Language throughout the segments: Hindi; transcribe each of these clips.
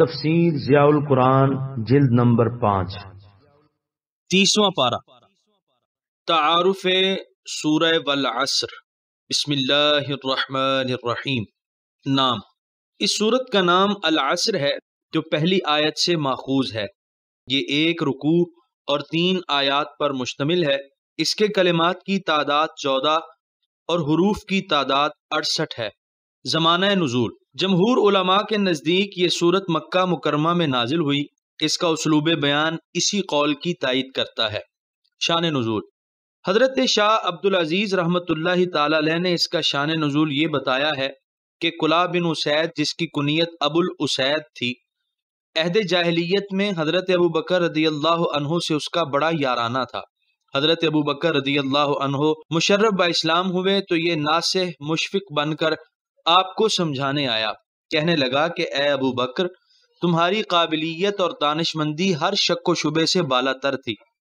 तफसीर जियाउल कुरान जिल्द नंबर पाँच तीसवां पारा तारुफ सूरह वल असर बिस्मिल्लाहिर्रहमानिर्रहीम नाम इस सूरत का नाम अल असर है जो पहली आयत से माखूज है ये एक रुकू और तीन आयात पर मुश्तमिल है इसके कलिमात की तादाद चौदह और हरूफ की तादाद अड़सठ है जमाना नजूल जमहूर उलमा के नज़दीक ये सूरत मक्का मुकरमा में नाजिल हुई इसका उसलूब बयान इसी कौल की तइद करता है शान नज़ूल हज़रत शाह अब्दुल अजीज़ रहमत ताला ने इसका शान नज़ूल ये बताया है कि कुला बिन उसैद जिसकी कुनीत अबुल उसैद थी अहद जाहलीत में हज़रत अबू बकर रदी अल्लाह से उसका बड़ा याराना था हज़रत अबू बकर रदी अल्लाह मुशर्रफ बा इस्लाम हुए तो ये नासे मुशफिक बनकर आपको समझाने आया कहने लगा कि ए अबू बकर तुम्हारी काबिलियत और दानशमंदी हर शक व शुबे से बाला तर थी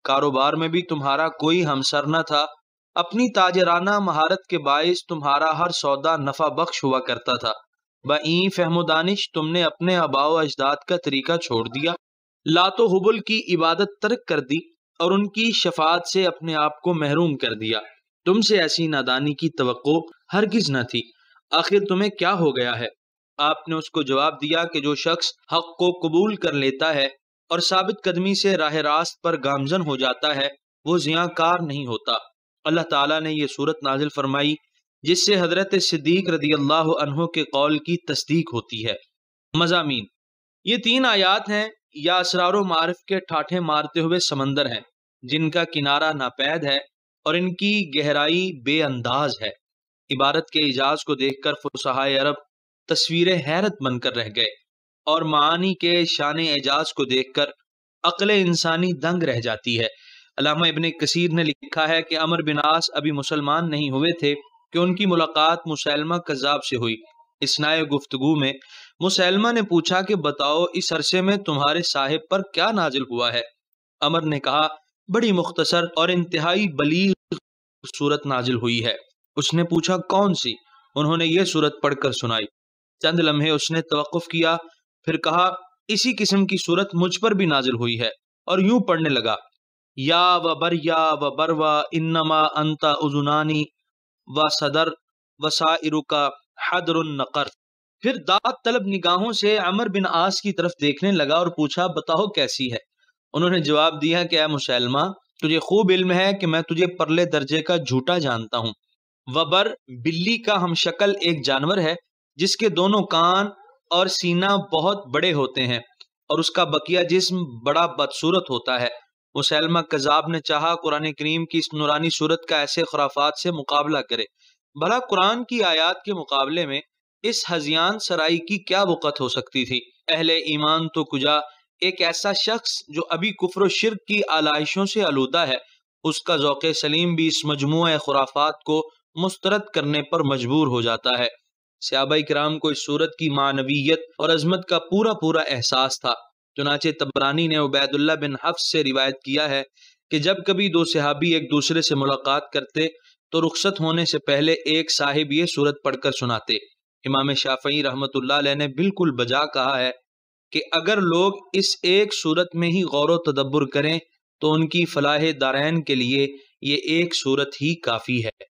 कारोबार में भी तुम्हारा कोई हमसर न था अपनी ताजराना महारत के बायस तुम्हारा हर सौदा नफा बख्श हुआ करता था बई फहमो दानिश तुमने अपने अबाव अजदाद का तरीका छोड़ दिया लातो हुबुल की इबादत तर्क कर दी और उनकी शफात से अपने आप को महरूम कर दिया तुमसे ऐसी नादानी की तो हरगिज न थी आखिर तुम्हें क्या हो गया है आपने उसको जवाब दिया कि जो शख्स हक को कबूल कर लेता है और साबित कदमी से राह रास्त पर गामजन हो जाता है वो जियाकार नहीं होता अल्लाह ताला ने यह सूरत नाजिल फरमाई जिससे हजरत सिद्दीक रदी अल्लाह के कौल की तस्दीक होती है मजामी ये तीन आयात हैं या असरार मारफ के ठाठे मारते हुए समंदर हैं जिनका किनारा नापैद है और इनकी गहराई बेअंदाज है इबारत के इजाज को देखकर फुसहाय अरब तस्वीर हैरत बनकर रह गए और मानी के शान एजाज को देखकर अकल इंसानी दंग रह जाती है अलामा इबन कसीर ने लिखा है कि अमर बिनास अभी मुसलमान नहीं हुए थे कि उनकी मुलाकात मुसलमा कज़ाब से हुई इसनाए गुफ्तगु में मुसलमा ने पूछा कि बताओ इस अरसे में तुम्हारे साहिब पर क्या नाजिल हुआ है अमर ने कहा बड़ी मुख्तसर और इंतहाई बलीग सूरत नाजिल हुई है उसने पूछा कौन सी उन्होंने ये सूरत पढ़कर सुनाई चंद लम्हे उसने तवक़ किया फिर कहा इसी किस्म की सूरत मुझ पर भी नाजिल हुई है और यूं पढ़ने लगा या व बर या व व इन्नमा अंता उजुनानी व सदर व साइरुका नकर फिर दाग तलब निगाहों से अमर बिन आस की तरफ देखने लगा और पूछा बताओ कैसी है उन्होंने जवाब दिया कि ए मुसलमा तुझे खूब इल्म है कि मैं तुझे परले दर्जे का झूठा जानता हूँ वबर बिल्ली का हम शक्ल एक जानवर है जिसके दोनों कान और सीना बहुत बड़े होते हैं और उसका बकिया जिसम बड़ा बदसूरत होता है मुसलमा कजाब ने चाह कुरान करीम की इस नुरानी सूरत का ऐसे खुराफात से मुकाबला करे भला कुरान की आयात के मुकाबले में इस हजियान सराई की क्या वक़त हो सकती थी अहले ईमान तो कुजा एक ऐसा शख्स जो अभी कुफर शिरक की आलाइशों से आलूदा है उसका जौके सलीम भी इस मजमू खुराफात को मुस्तरद करने पर मजबूर हो जाता है सियाबाई कराम को इस सूरत की मानवीयत और अजमत का पूरा पूरा एहसास था चुनाचे तबरानी ने उबैदुल्ला बिन हफ्स से रिवायत किया है कि जब कभी दो सहाबी एक दूसरे से मुलाकात करते तो रुख्सत होने से पहले एक साहिब ये सूरत पढ़कर सुनाते इमाम शाफी रहमत ने बिल्कुल बजा कहा है कि अगर लोग इस एक सूरत में ही गौर तदब्बर करें तो उनकी फलाह दारैन के लिए ये एक सूरत ही काफ़ी है